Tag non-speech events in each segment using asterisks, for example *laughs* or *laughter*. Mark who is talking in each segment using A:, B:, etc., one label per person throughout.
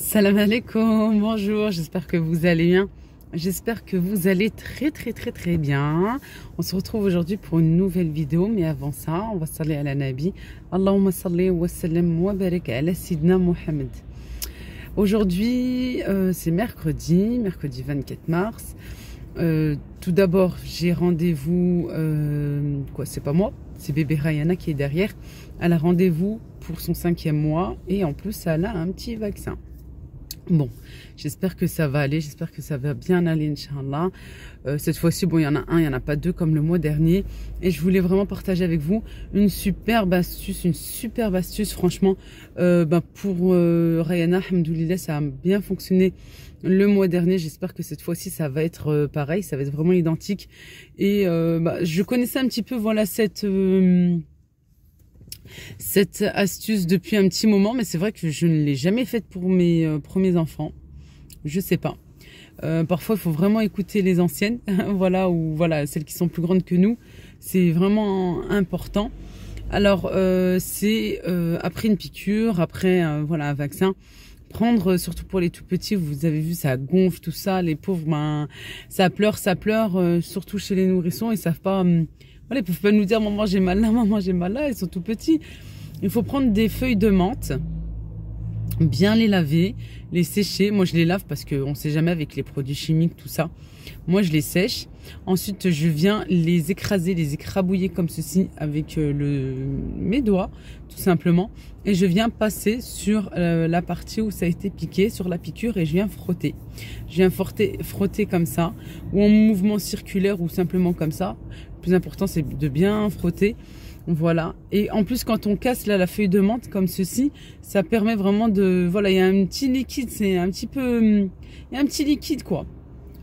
A: Salam alaikum, bonjour, j'espère que vous allez bien. J'espère que vous allez très très très très bien. On se retrouve aujourd'hui pour une nouvelle vidéo, mais avant ça, on va saluer à la Nabi. Allahumma salli wa sallam wa ala Sidna Muhammad. Aujourd'hui, euh, c'est mercredi, mercredi 24 mars. Euh, tout d'abord, j'ai rendez-vous, euh, quoi, c'est pas moi, c'est bébé Rayana qui est derrière. Elle a rendez-vous pour son cinquième mois et en plus, elle a un petit vaccin. Bon, j'espère que ça va aller, j'espère que ça va bien aller, Inch'Allah. Euh, cette fois-ci, bon, il y en a un, il n'y en a pas deux comme le mois dernier. Et je voulais vraiment partager avec vous une superbe astuce, une superbe astuce, franchement. Euh, bah, pour euh, Rayana, ça a bien fonctionné le mois dernier. J'espère que cette fois-ci, ça va être euh, pareil, ça va être vraiment identique. Et euh, bah, je connaissais un petit peu, voilà, cette cette astuce depuis un petit moment, mais c'est vrai que je ne l'ai jamais faite pour mes, euh, premiers enfants. Je sais pas. Euh, parfois, il faut vraiment écouter les anciennes, *laughs* voilà, ou voilà, celles qui sont plus grandes que nous. C'est vraiment important. Alors, euh, c'est après une piqûre, après voilà un vaccin. Prendre, surtout pour les tout petits, vous avez vu, ça gonfle tout ça, les pauvres, ben, ça pleure, ça pleure, surtout chez les nourrissons, ils savent pas hum, voilà, ils peuvent pas nous dire maman j'ai mal là, *laughs* maman j'ai mal là, ils sont tout petits. Il faut prendre des feuilles de menthe, bien les laver, les sécher. Moi je les lave parce qu'on ne sait jamais avec les produits chimiques, tout ça. Moi je les sèche. Ensuite je viens les écraser, les écrabouiller comme ceci avec euh, le, mes doigts, tout simplement. Et je viens passer sur euh, la partie où ça a été piqué, sur la piqûre, et je viens frotter. Je viens frotter comme ça, ou en mouvement circulaire, ou simplement comme ça, plus important, c'est de bien frotter. Voilà. Et en plus, quand on casse là, la feuille de menthe comme ceci, ça permet vraiment de... Voilà, il y a un petit liquide, c'est un petit peu... Hum, il y a un petit liquide, quoi.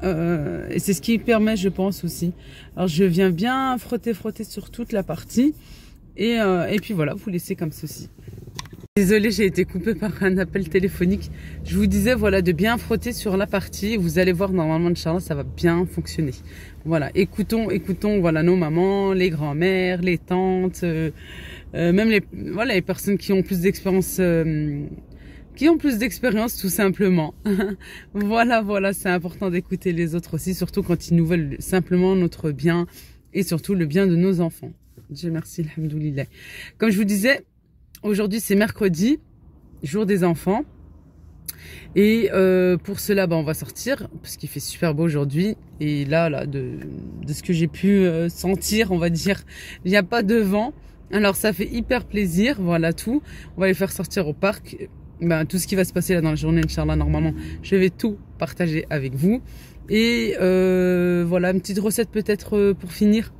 A: Euh, et c'est ce qui permet, je pense, aussi. Alors, je viens bien frotter, frotter sur toute la partie. et euh, puis voilà, vous laissez comme ceci. Désolé, j'ai été coupé par un appel téléphonique. Je vous disais voilà de bien frotter sur la partie. Vous allez voir normalement Inch'Allah, ça va bien fonctionner. Voilà, écoutons, écoutons voilà nos mamans, les grands-mères, les tantes, euh, euh, même les voilà les personnes qui ont plus d'expérience, euh, qui ont plus d'expérience tout simplement. *laughs* voilà, voilà, c'est important d'écouter les autres aussi, surtout quand ils nous veulent simplement notre bien et surtout le bien de nos enfants. Dieu merci, alhamdoulilah. Comme je vous disais, Aujourd'hui, c'est mercredi, jour des enfants. Et euh, pour cela, bah, on va sortir parce qu'il fait super beau aujourd'hui. Et là, là, de, ce que j'ai pu euh, sentir, on va dire, il n'y a pas de vent. Alors ça fait hyper plaisir, voilà tout. On va les faire sortir au parc. Bah, tout ce qui va se passer là dans la journée, Inch'Allah, normalement, je vais tout partager avec vous. Et euh, voilà, une petite recette peut-être pour finir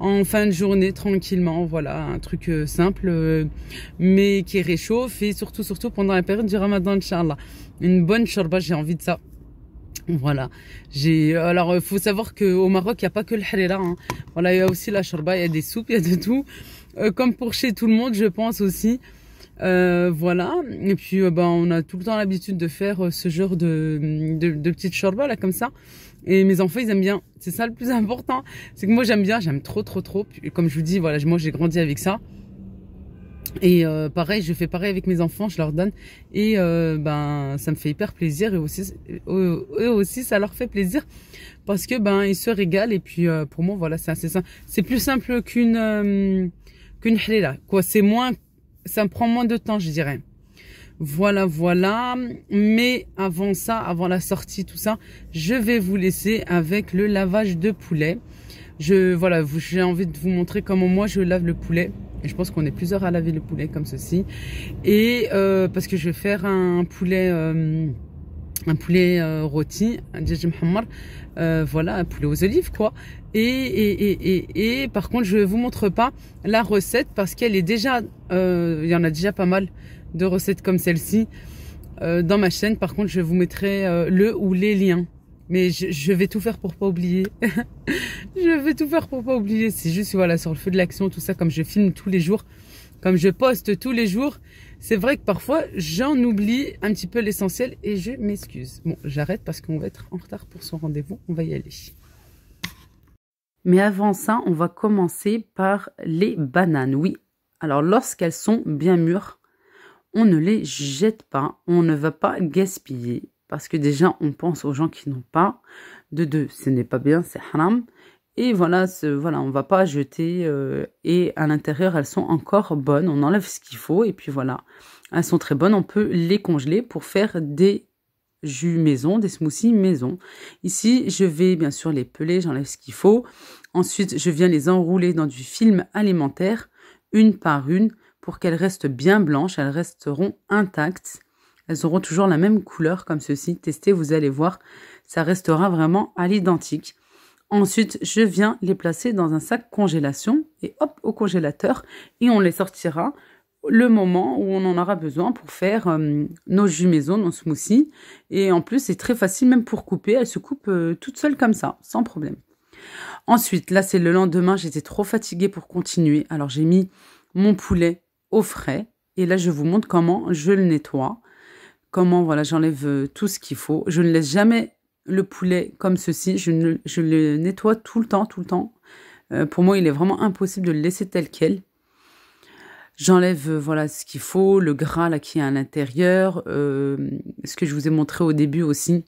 A: en fin de journée tranquillement. Voilà, un truc euh, simple euh, mais qui réchauffe et surtout, surtout pendant la période du ramadan, Inch'Allah. Une bonne shorba, j'ai envie de ça. Voilà. J'ai alors euh, faut savoir que au Maroc, il y a pas que le harira hein. Voilà, il y a aussi la shorba, il y a des soupes, *laughs* il y a de tout. comme pour chez tout le monde, je pense aussi. voilà. Et puis ben on a tout le temps l'habitude de faire ce genre de de, petites shorba là comme ça. Et mes enfants, ils aiment bien. C'est ça le plus important. C'est que moi, j'aime bien. J'aime trop, trop, trop. Et comme je vous dis, voilà, moi, j'ai grandi avec ça. Et euh, pareil, je fais pareil avec mes enfants, je leur donne. Et euh, ben, ça me fait hyper plaisir. Et aussi, euh, eux aussi, ça leur fait plaisir. Parce que ben, ils se régalent. Et puis, euh, pour moi, voilà, c'est assez simple. C'est plus simple qu'une qu'une halila. Quoi, c'est moins, ça me prend moins de temps, je dirais. Voilà, voilà. Mais avant ça, avant la sortie, tout ça, je vais vous laisser avec le lavage de poulet. Je, voilà, j'ai envie de vous montrer comment moi je lave le poulet. Et je pense qu'on est plusieurs à laver le poulet comme ceci. Et euh, parce que je vais faire un poulet... Euh, un poulet euh, rôti, un djjim voilà, un poulet aux olives quoi. Et, et, et, et, et par contre, je ne vous montre pas la recette parce qu'elle est déjà, il y en a déjà pas mal de recettes comme celle-ci euh, dans ma chaîne. Par contre, je vous mettrai euh, le ou les liens. Mais je, je, vais tout faire pour pas oublier. *laughs* je vais tout faire pour pas oublier. C'est juste voilà sur le feu de l'action, tout ça, comme je filme tous les jours, comme je poste tous les jours. C'est vrai que parfois j'en oublie un petit peu l'essentiel et je m'excuse. Bon, j'arrête parce qu'on va être en retard pour son rendez-vous. On va y aller. Mais avant ça, on va commencer par les bananes. Oui. Alors lorsqu'elles sont bien mûres, on ne les jette pas, on ne va pas gaspiller. Parce que déjà, on pense aux gens qui n'ont pas. De deux, ce n'est pas bien, c'est haram. Et voilà, ce, voilà, on va pas jeter. Euh, et à l'intérieur, elles sont encore bonnes. On enlève ce qu'il faut et puis voilà, elles sont très bonnes. On peut les congeler pour faire des jus maison, des smoothies maison. Ici, je vais bien sûr les peler, j'enlève ce qu'il faut. Ensuite, je viens les enrouler dans du film alimentaire, une par une pour qu'elles restent bien blanches, elles resteront intactes. Elles auront toujours la même couleur comme ceci. Testez, vous allez voir, ça restera vraiment à l'identique. Ensuite, je viens les placer dans un sac congélation et hop, au congélateur. Et on les sortira le moment où on en aura besoin pour faire euh, nos jus maison, nos smoothies. Et en plus, c'est très facile même pour couper. Elles se coupent euh, toutes toute comme ça, sans problème. Ensuite, là, c'est le lendemain. J'étais trop fatiguée pour continuer. Alors, j'ai mis mon poulet au frais. Et là, je vous montre comment je le nettoie, comment voilà, j'enlève euh, tout ce qu'il faut. Je ne laisse jamais le poulet comme ceci. Je, le nettoie tout le temps, tout le temps. Euh, pour moi, il est vraiment impossible de le laisser tel quel. J'enlève euh, voilà ce qu'il faut, le gras là qui est à l'intérieur, ce que je vous ai montré au début aussi,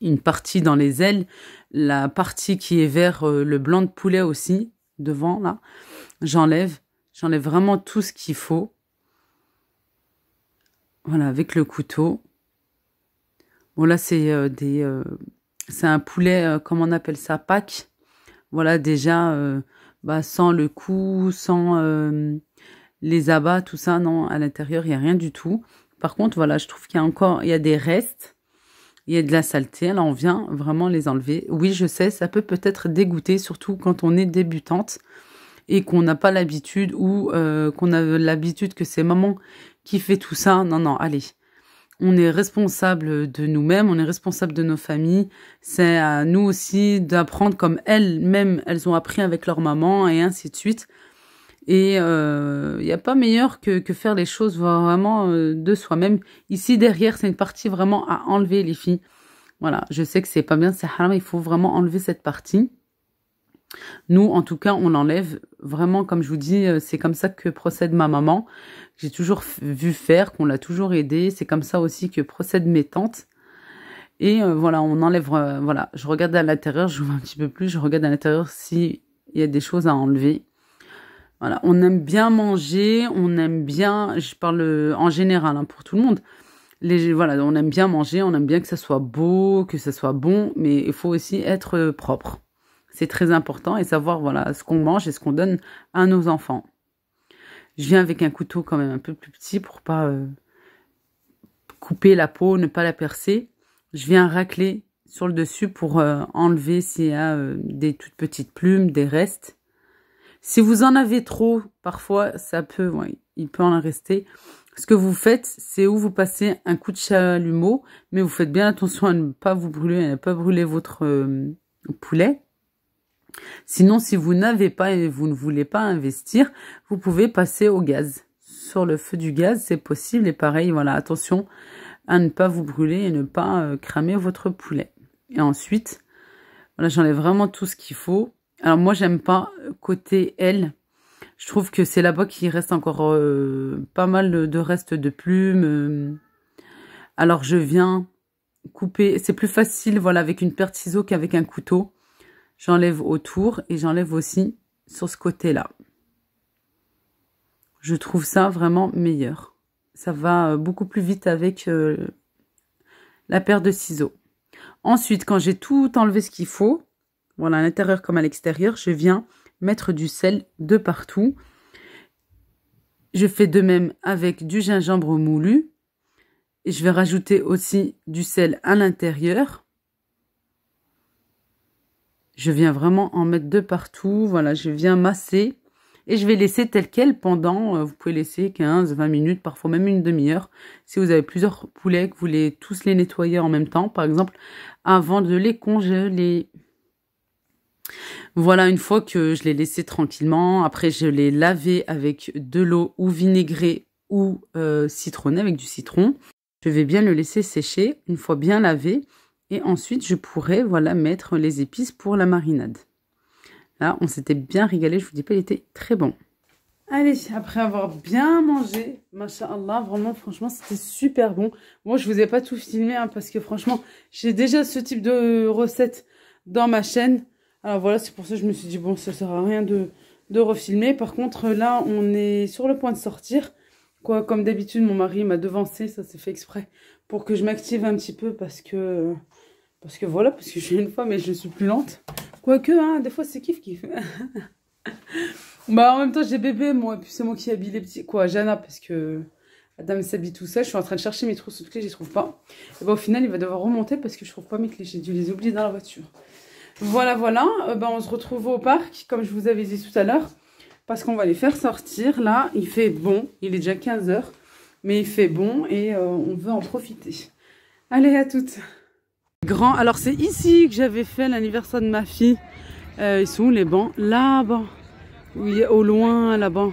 A: une partie dans les ailes, la partie qui est vers le blanc de poulet aussi devant là, j'enlève J'enlève vraiment tout ce qu'il faut. Voilà, avec le couteau. Bon, là, c'est euh, des... Euh, c'est un poulet, euh, comment on appelle ça, pack. Voilà, déjà, bah, sans le cou, sans les abats, tout ça. Non, à l'intérieur, il n'y a rien du tout. Par contre, voilà, je trouve qu'il y a encore... Il y a des restes il y a de la saleté, alors on vient vraiment les enlever. Oui, je sais, ça peut peut-être dégoûter, surtout quand on est débutante et qu'on n'a pas l'habitude ou euh, qu'on a l'habitude que c'est maman qui fait tout ça. Non, non, allez. On est responsable de nous-mêmes, on est responsable de nos familles. C'est à nous aussi d'apprendre comme elles-mêmes, elles ont appris avec leur maman et ainsi de suite. Et il euh, n'y a pas meilleur que, que, faire les choses vraiment euh, de soi-même. Ici, derrière, c'est une partie vraiment à enlever, les filles. Voilà, je sais que c'est pas bien, c'est haram, il faut vraiment enlever cette partie. Nous, en tout cas, on l'enlève vraiment, comme je vous dis, euh, c'est comme ça que procède ma maman. J'ai toujours vu faire, qu'on l'a toujours aidée. C'est comme ça aussi que procèdent mes tantes. Et euh, voilà, on enlève, euh, voilà, je regarde à l'intérieur, je vois un petit peu plus, je regarde à l'intérieur s'il y a des choses à enlever. Voilà, on aime bien manger, on aime bien, je parle en général hein, pour tout le monde. Les, voilà, on aime bien manger, on aime bien que ça soit beau, que ça soit bon, mais il faut aussi être propre. C'est très important et savoir voilà ce qu'on mange et ce qu'on donne à nos enfants. Je viens avec un couteau quand même un peu plus petit pour pas euh, couper la peau, ne pas la percer. Je viens racler sur le dessus pour euh, enlever s'il y a euh, des toutes petites plumes, des restes. Si vous en avez trop, parfois, ça peut, il peut en rester. Ce que vous faites, c'est où vous passez un coup de chalumeau, mais vous faites bien attention à ne pas vous brûler, à ne pas brûler votre poulet. Sinon, si vous n'avez pas et vous ne voulez pas investir, vous pouvez passer au gaz. Sur le feu du gaz, c'est possible. Et pareil, voilà, attention à ne pas vous brûler et ne pas euh, cramer votre poulet. Et ensuite, voilà, j'en ai vraiment tout ce qu'il faut. Alors moi, j'aime pas côté L. Je trouve que c'est là-bas qu'il reste encore euh, pas mal de restes de plumes. Alors je viens couper. C'est plus facile, voilà, avec une paire de ciseaux qu'avec un couteau. J'enlève autour et j'enlève aussi sur ce côté-là. Je trouve ça vraiment meilleur. Ça va euh, beaucoup plus vite avec euh, la paire de ciseaux. Ensuite, quand j'ai tout enlevé ce qu'il faut, voilà, à l'intérieur comme à l'extérieur, je viens mettre du sel de partout. Je fais de même avec du gingembre moulu. Et je vais rajouter aussi du sel à l'intérieur. Je viens vraiment en mettre de partout. Voilà, je viens masser. Et je vais laisser tel quel pendant, euh, vous pouvez laisser 15, 20 minutes, parfois même une demi-heure. Si vous avez plusieurs poulets, que vous voulez tous les nettoyer en même temps, par exemple, avant de les congeler. Voilà, une fois que je l'ai laissé tranquillement, après je l'ai lavé avec de l'eau ou vinaigré ou euh, citronné avec du citron. Je vais bien le laisser sécher une fois bien lavé. Et ensuite, je pourrais voilà, mettre les épices pour la marinade. Là, on s'était bien régalé, je vous dis pas, il était très bon. Allez, après avoir bien mangé, là, vraiment, franchement, c'était super bon. Moi, je ne vous ai pas tout filmé, hein, parce que franchement, j'ai déjà ce type de recette dans ma chaîne. Alors voilà, c'est pour ça que je me suis dit, bon, ça ne sert à rien de, de refilmer. Par contre, là, on est sur le point de sortir. Quoi, comme d'habitude, mon mari m'a devancé, ça s'est fait exprès, pour que je m'active un petit peu, parce que parce que voilà, parce que je suis une femme et je suis plus lente. Quoique, hein, des fois, c'est kiff kiff. *laughs* bah, en même temps, j'ai bébé, moi, et puis c'est moi qui habille les petits. Quoi, Jana, parce que Adam s'habille tout seul. Je suis en train de chercher mes trousses de clé. je les trouve pas. Et bah, au final, il va devoir remonter parce que je trouve pas mes clés. J'ai dû les oublier dans la voiture. Voilà, voilà. Euh, bah, on se retrouve au parc, comme je vous avais dit tout à l'heure. Parce qu'on va les faire sortir. Là, il fait bon. Il est déjà 15h. Mais il fait bon et euh, on veut en profiter. Allez, à toutes Grand, alors c'est ici que j'avais fait l'anniversaire de ma fille. Euh, ils sont où les bancs Là-bas. Oui, au loin, là-bas.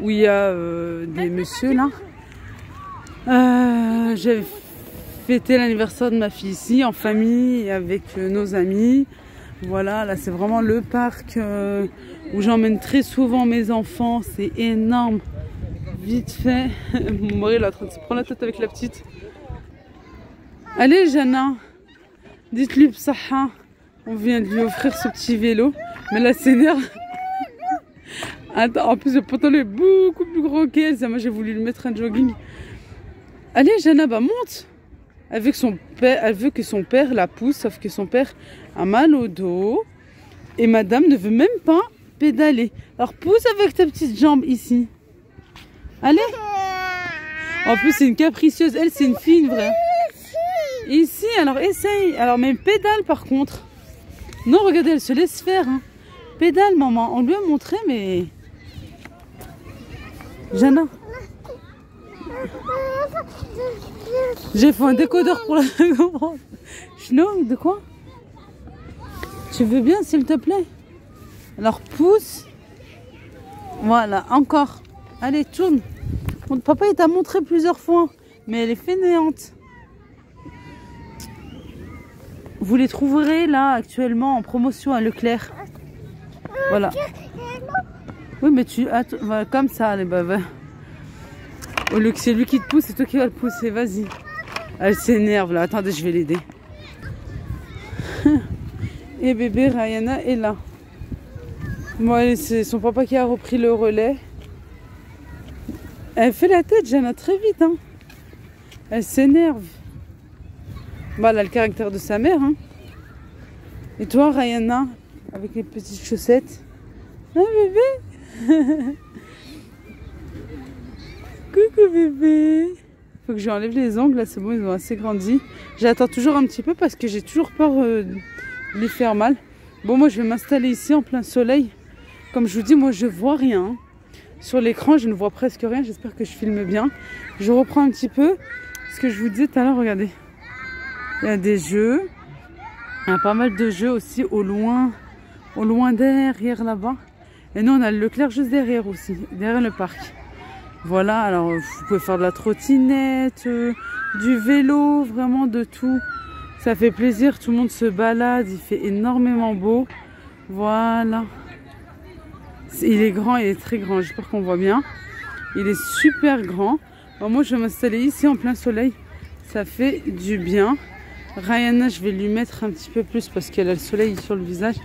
A: Où il y a euh, des messieurs, là. Euh, j'avais fêté l'anniversaire de ma fille ici, en famille, avec nos amis. Voilà, là c'est vraiment le parc où j'emmène très souvent mes enfants. C'est énorme. Vite fait. *laughs* Mon mari est en train de se prendre la tête avec la petite. Allez, Jana Dites-lui, Psaha, on vient de lui offrir ce petit vélo. Mais la Seigneur. Attends, en plus, le pantalon est beaucoup plus gros qu'elle. Moi, j'ai voulu lui mettre un jogging. Allez, Janaba, monte elle veut, que son père, elle veut que son père la pousse, sauf que son père a mal au dos. Et madame ne veut même pas pédaler. Alors pousse avec ta petite jambe ici. Allez. En plus, c'est une capricieuse. Elle, c'est une fille, vrai. vraie. Ici, alors essaye. Alors, mais pédale par contre. Non, regardez, elle se laisse faire. Hein. Pédale, maman. On lui a montré, mais... Jana. J'ai fait un décodeur pour la *laughs* comprendre. de quoi Tu veux bien, s'il te plaît Alors, pousse. Voilà, encore. Allez, tourne. papa, il t'a montré plusieurs fois, mais elle est fainéante. Vous les trouverez là actuellement en promotion à Leclerc. Voilà. Oui, mais tu. comme ça, les baves. Au lieu que c'est lui qui te pousse, c'est toi qui vas le pousser. Vas-y. Elle s'énerve là. Attendez, je vais l'aider. *laughs* Et bébé Rayana est là. bon, c'est son papa qui a repris le relais. Elle fait la tête, Jana, très vite. Hein. Elle s'énerve. Bah, elle a le caractère de sa mère. Hein. Et toi, Rayana, avec les petites chaussettes. Ah, bébé *laughs* Coucou, bébé Faut que je lui enlève les ongles, là, c'est bon, ils ont assez grandi. J'attends toujours un petit peu parce que j'ai toujours peur euh, de les faire mal. Bon, moi, je vais m'installer ici en plein soleil. Comme je vous dis, moi, je vois rien. Hein. Sur l'écran, je ne vois presque rien. J'espère que je filme bien. Je reprends un petit peu ce que je vous disais tout à l'heure. Regardez. Il y a des jeux. Il y a pas mal de jeux aussi au loin, au loin derrière là-bas. Et nous, on a le Leclerc juste derrière aussi, derrière le parc. Voilà, alors vous pouvez faire de la trottinette, euh, du vélo, vraiment de tout. Ça fait plaisir, tout le monde se balade, il fait énormément beau. Voilà. Il est grand, il est très grand, j'espère qu'on voit bien. Il est super grand. moi, je vais m'installer ici en plein soleil. Ça fait du bien. Rayana, je vais lui mettre un petit peu plus parce qu'elle a le soleil sur le visage.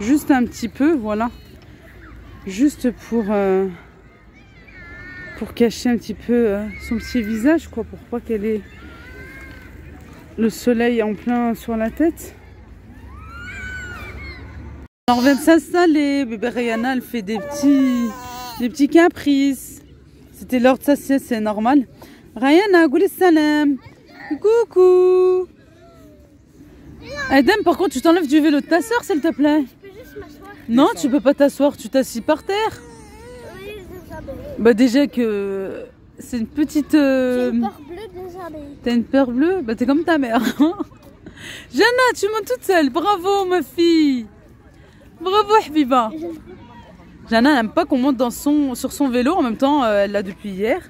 A: Juste un petit peu, voilà. Juste pour, euh, pour cacher un petit peu euh, son petit visage, quoi. Pour pas qu'elle ait le soleil en plein sur la tête. On revient de s'installer. Bébé Rayana, elle fait des petits, des petits caprices. C'était l'heure de sa c'est normal. Rayana, salam. Coucou Adam, eh, par contre, tu t'enlèves du vélo de ta soeur, s'il te plaît. m'asseoir. Non, tu peux pas t'asseoir, tu t'assis par terre. Oui, Bah déjà que c'est une petite... Euh, une peur bleue T'as une peur bleue Bah t'es comme ta mère. *laughs* Jana, tu montes toute seule. Bravo, ma fille. Bravo, Hbiba. Jana n'aime pas qu'on monte dans son, sur son vélo. En même temps, euh, elle l'a depuis hier.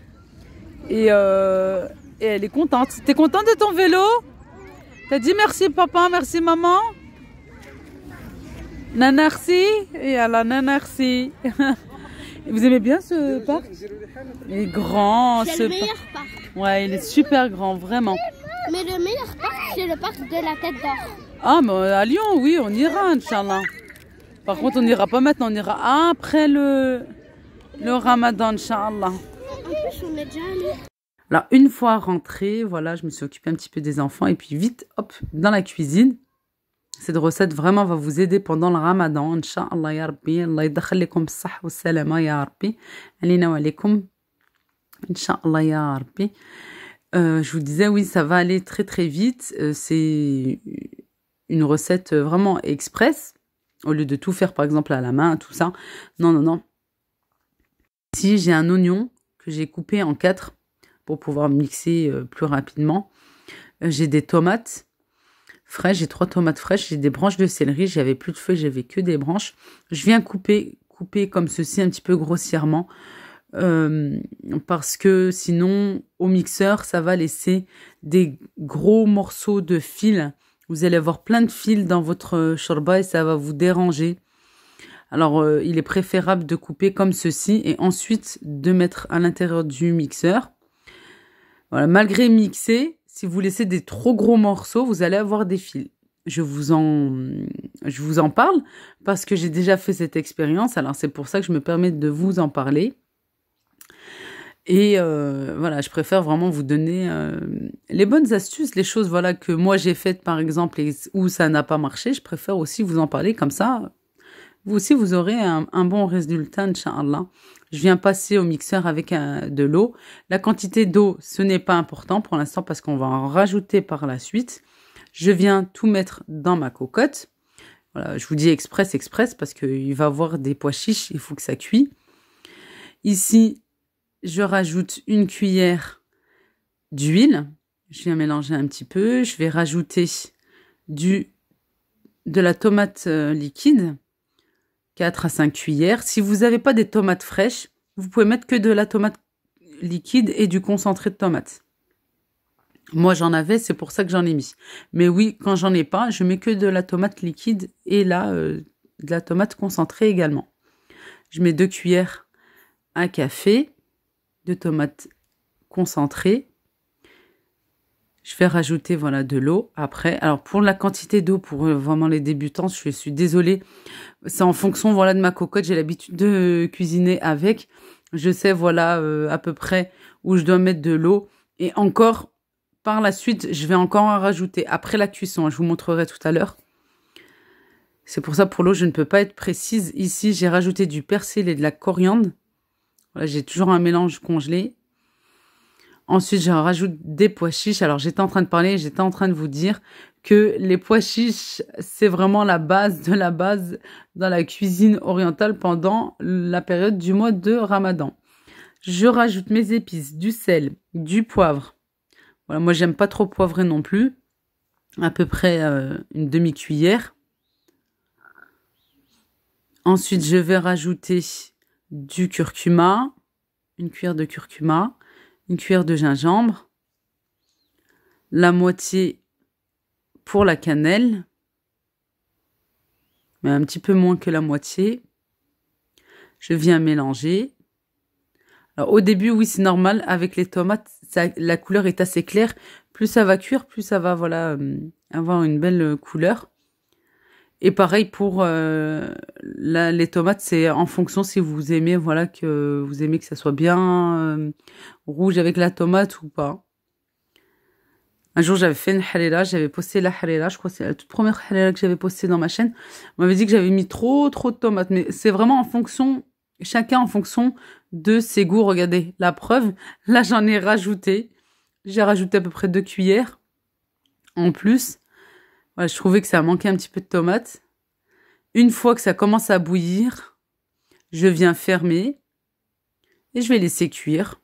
A: Et, euh, Et elle est contente. T'es contente de ton vélo T'as dit merci papa, merci maman Nanarsi Et à la Nanarsi *laughs* Vous aimez bien ce parc Il est grand ce parc. Ouais, il est super grand, vraiment. Mais le meilleur parc, c'est le parc de la Tête d'Or. Ah, mais à Lyon, oui, on ira, Inch'Allah. Par contre, on n'ira pas maintenant, on ira après le, le Ramadan, Inch'Allah. on alors une fois rentrée, voilà, je me suis occupée un petit peu des enfants et puis vite, hop, dans la cuisine. Cette recette vraiment va vous aider pendant le ramadan. Inch'Allah, ya Rabbi. Allah ya wa Inch'Allah, ya Rabbi. Euh, je vous disais, oui, ça va aller très très vite. Euh, c'est une recette euh, vraiment express. Au lieu de tout faire, par exemple, à la main, tout ça. Non, non, non. Si j'ai un oignon que j'ai coupé en quatre, pour pouvoir mixer euh, plus rapidement. Euh, j'ai des tomates fraîches, j'ai trois tomates fraîches, j'ai des branches de céleri, j'avais plus de feuilles, j'avais que des branches. Je viens couper, couper comme ceci un petit peu grossièrement. Euh, parce que sinon au mixeur ça va laisser des gros morceaux de fil. Vous allez avoir plein de fils dans votre shorba et ça va vous déranger. Alors il est préférable de couper comme ceci et ensuite de mettre à l'intérieur du mixeur. Voilà, malgré mixer, si vous laissez des trop gros morceaux, vous allez avoir des fils. Je vous en, je vous en parle parce que j'ai déjà fait cette expérience. Alors c'est pour ça que je me permets de vous en parler. Et euh, voilà, je préfère vraiment vous donner euh, les bonnes astuces, les choses voilà que moi j'ai faites par exemple et où ça n'a pas marché. Je préfère aussi vous en parler comme ça. Vous aussi, vous aurez un, bon résultat, Inch'Allah je viens passer au mixeur avec un, euh, de l'eau. La quantité d'eau, ce n'est pas important pour l'instant parce qu'on va en rajouter par la suite. Je viens tout mettre dans ma cocotte. Voilà, je vous dis express, express parce qu'il va avoir des pois chiches, il faut que ça cuit. Ici, je rajoute une cuillère d'huile. Je viens mélanger un petit peu. Je vais rajouter du, de la tomate euh, liquide. 4 à 5 cuillères. Si vous n'avez pas des tomates fraîches, vous pouvez mettre que de la tomate liquide et du concentré de tomate. Moi, j'en avais, c'est pour ça que j'en ai mis. Mais oui, quand j'en ai pas, je mets que de la tomate liquide et là, euh, de la tomate concentrée également. Je mets deux cuillères à café de tomates concentrées je vais rajouter voilà de l'eau après. Alors pour la quantité d'eau pour euh, vraiment les débutants, je suis désolée. C'est en fonction voilà de ma cocotte. J'ai l'habitude de cuisiner avec. Je sais voilà euh, à peu près où je dois mettre de l'eau. Et encore par la suite, je vais encore en rajouter après la cuisson. Je vous montrerai tout à l'heure. C'est pour ça pour l'eau, je ne peux pas être précise. Ici, j'ai rajouté du persil et de la coriandre. Voilà, j'ai toujours un mélange congelé Ensuite, je rajoute des pois chiches. Alors, j'étais en train de parler, j'étais en train de vous dire que les pois chiches, c'est vraiment la base de la base dans la cuisine orientale pendant la période du mois de Ramadan. Je rajoute mes épices, du sel, du poivre. Voilà, moi j'aime pas trop poivrer non plus. À peu près euh, une demi-cuillère. Ensuite, je vais rajouter du curcuma, une cuillère de curcuma une cuillère de gingembre, la moitié pour la cannelle, mais un petit peu moins que la moitié. Je viens mélanger. au début, oui, c'est normal. Avec les tomates, la couleur est assez claire. Plus ça va cuire, plus ça va, voilà, euh, avoir une belle euh, couleur. Et pareil pour euh, les tomates, c'est en fonction si vous aimez, voilà, que vous aimez que ça soit bien euh, rouge avec la tomate ou pas. Un jour, j'avais fait une haléla, j'avais posté la haléla, je crois que c'est la toute première haléla que j'avais postée dans ma chaîne. On m'avait dit que j'avais mis trop, trop de tomates, mais c'est vraiment en fonction, chacun en fonction de ses goûts. Regardez, la preuve, là, j'en ai rajouté. J'ai rajouté à peu près deux cuillères en plus je trouvais que ça manquait un petit peu de tomate. Une fois que ça commence à bouillir, je viens fermer et je vais laisser cuire.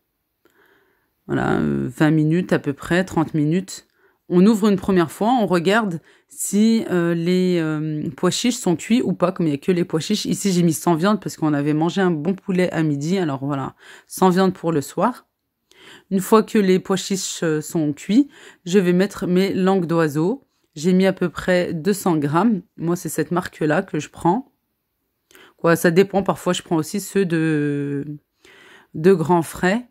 A: Voilà, 20 euh, minutes à peu près, 30 minutes. On ouvre une première fois, on regarde si euh, les euh, pois chiches sont cuits ou pas, comme il n'y a que les pois chiches. Ici, j'ai mis sans viande parce qu'on avait mangé un bon poulet à midi, alors voilà, sans viande pour le soir. Une fois que les pois chiches sont cuits, je vais mettre mes langues d'oiseaux. J'ai mis à peu près 200 grammes. Moi, c'est cette marque-là que je prends. Quoi, ça dépend. Parfois, je prends aussi ceux de, de grands frais.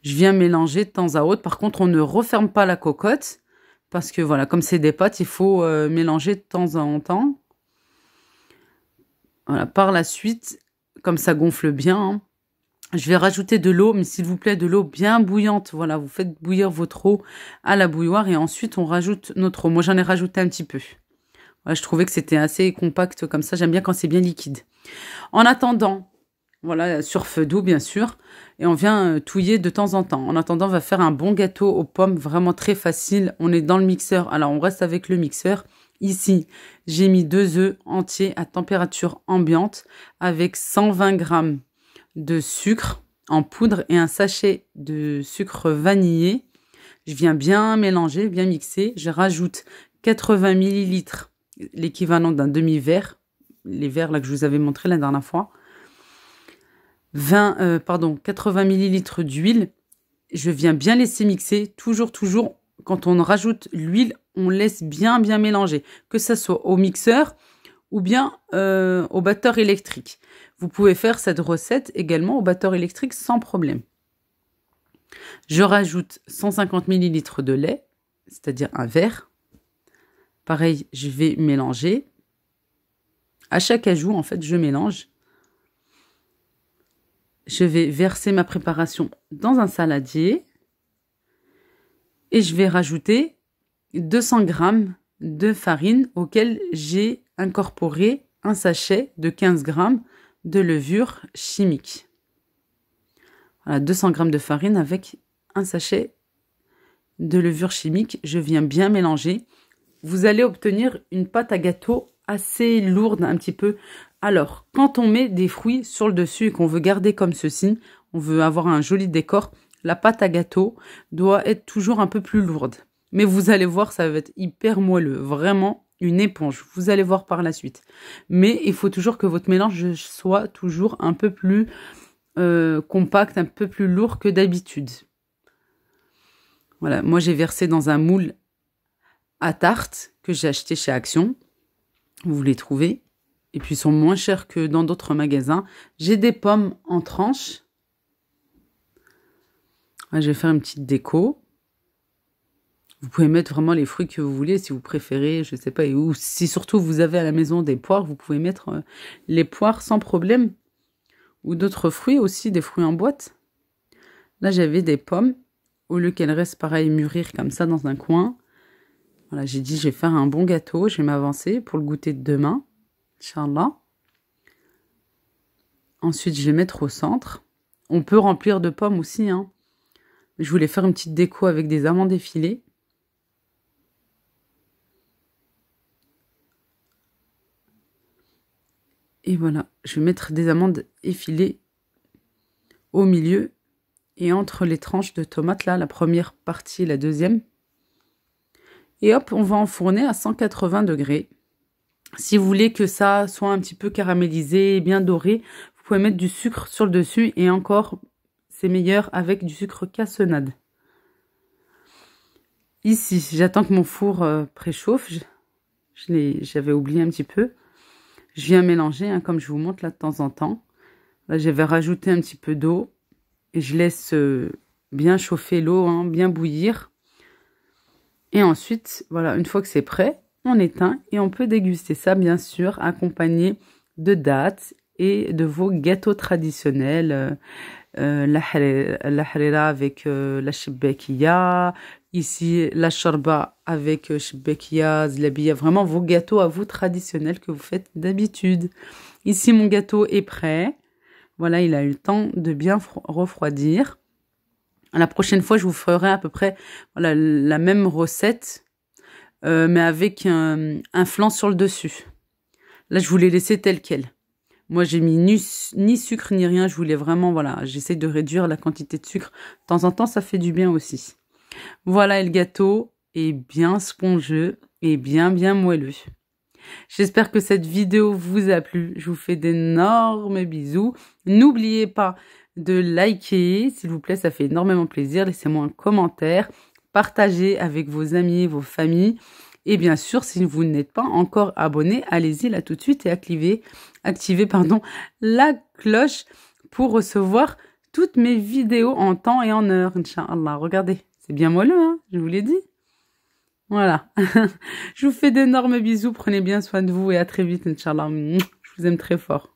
A: Je viens mélanger de temps à autre. Par contre, on ne referme pas la cocotte parce que voilà, comme c'est des pâtes, il faut euh, mélanger de temps en temps. Voilà, par la suite, comme ça gonfle bien, hein, je vais rajouter de l'eau, mais s'il vous plaît, de l'eau bien bouillante. Voilà, vous faites bouillir votre eau à la bouilloire et ensuite on rajoute notre eau. Moi, j'en ai rajouté un petit peu. je trouvais que c'était assez compact comme ça. J'aime bien quand c'est bien liquide. En attendant, voilà, sur feu doux, bien sûr. Et on vient euh, touiller de temps en temps. En attendant, on va faire un bon gâteau aux pommes, vraiment très facile. On est dans le mixeur. Alors, on reste avec le mixeur. Ici, j'ai mis deux œufs entiers à température ambiante avec 120 grammes de sucre en poudre et un sachet de sucre vanillé. Je viens bien mélanger, bien mixer. Je rajoute 80 millilitres, l'équivalent d'un demi-verre, les verres là que je vous avais montré la dernière fois. 20, euh, pardon, 80 millilitres d'huile. Je viens bien laisser mixer. Toujours, toujours, quand on rajoute l'huile, on laisse bien, bien mélanger, que ce soit au mixeur ou bien euh, au batteur électrique. Vous pouvez faire cette recette également au batteur électrique sans problème. Je rajoute 150 ml de lait, c'est-à-dire un verre. Pareil, je vais mélanger. À chaque ajout, en fait, je mélange. Je vais verser ma préparation dans un saladier et je vais rajouter 200 g de farine auquel j'ai incorporé un sachet de 15 grammes de levure chimique. Voilà, 200 g de farine avec un sachet de levure chimique. Je viens bien mélanger. Vous allez obtenir une pâte à gâteau assez lourde un petit peu. Alors, quand on met des fruits sur le dessus et qu'on veut garder comme ceci, on veut avoir un joli décor, la pâte à gâteau doit être toujours un peu plus lourde. Mais vous allez voir, ça va être hyper moelleux. Vraiment, une éponge. Vous allez voir par la suite. Mais il faut toujours que votre mélange soit toujours un peu plus euh, compact, un peu plus lourd que d'habitude. Voilà, moi j'ai versé dans un moule à tarte que j'ai acheté chez Action. Vous les trouvez. Et puis ils sont moins chers que dans d'autres magasins. J'ai des pommes en tranches. Je vais faire une petite déco. Vous pouvez mettre vraiment les fruits que vous voulez si vous préférez, je sais pas, ou si surtout vous avez à la maison des poires, vous pouvez mettre euh, les poires sans problème. Ou d'autres fruits aussi, des fruits en boîte. Là, j'avais des pommes, au lieu qu'elles restent pareil mûrir comme ça dans un coin. Voilà, j'ai dit, je vais faire un bon gâteau, je vais m'avancer pour le goûter de demain. Inch'Allah. Ensuite, je vais mettre au centre. On peut remplir de pommes aussi, hein. Je voulais faire une petite déco avec des amandes effilées. Et voilà, je vais mettre des amandes effilées au milieu et entre les tranches de tomates, là, la première partie et la deuxième. Et hop, on va enfourner à 180 degrés. Si vous voulez que ça soit un petit peu caramélisé, bien doré, vous pouvez mettre du sucre sur le dessus et encore, c'est meilleur avec du sucre cassonade. Ici, j'attends que mon four euh, préchauffe. J'avais oublié un petit peu. Je viens mélanger, hein, comme je vous montre là de temps en temps. Là, je vais rajouter un petit peu d'eau et je laisse euh, bien chauffer l'eau, hein, bien bouillir. Et ensuite, voilà, une fois que c'est prêt, on éteint et on peut déguster ça, bien sûr, accompagné de dates et de vos gâteaux traditionnels. Euh, euh, la harira avec la shibbakia, Ici, la charba avec shbekia, euh, a vraiment vos gâteaux à vous traditionnels que vous faites d'habitude. Ici, mon gâteau est prêt. Voilà, il a eu le temps de bien refroidir. La prochaine fois, je vous ferai à peu près la même recette, euh, mais avec un, flan flanc sur le dessus. Là, je vous l'ai laissé tel quel. Moi, j'ai mis ni, ni, sucre ni rien. Je voulais vraiment, voilà, j'essaie de réduire la quantité de sucre. De temps en temps, ça fait du bien aussi. Voilà, le gâteau est bien spongeux et bien bien moelleux. J'espère que cette vidéo vous a plu. Je vous fais d'énormes bisous. N'oubliez pas de liker, s'il vous plaît, ça fait énormément plaisir. Laissez-moi un commentaire, partagez avec vos amis, vos familles. Et bien sûr, si vous n'êtes pas encore abonné, allez-y là tout de suite et activez, pardon, la cloche pour recevoir toutes mes vidéos en temps et en heure, Inch'Allah. Regardez, c'est bien moelleux, hein je vous l'ai dit. Voilà. *laughs* je vous fais d'énormes bisous, prenez bien soin de vous et à très vite, Inch'Allah. Je vous aime très fort.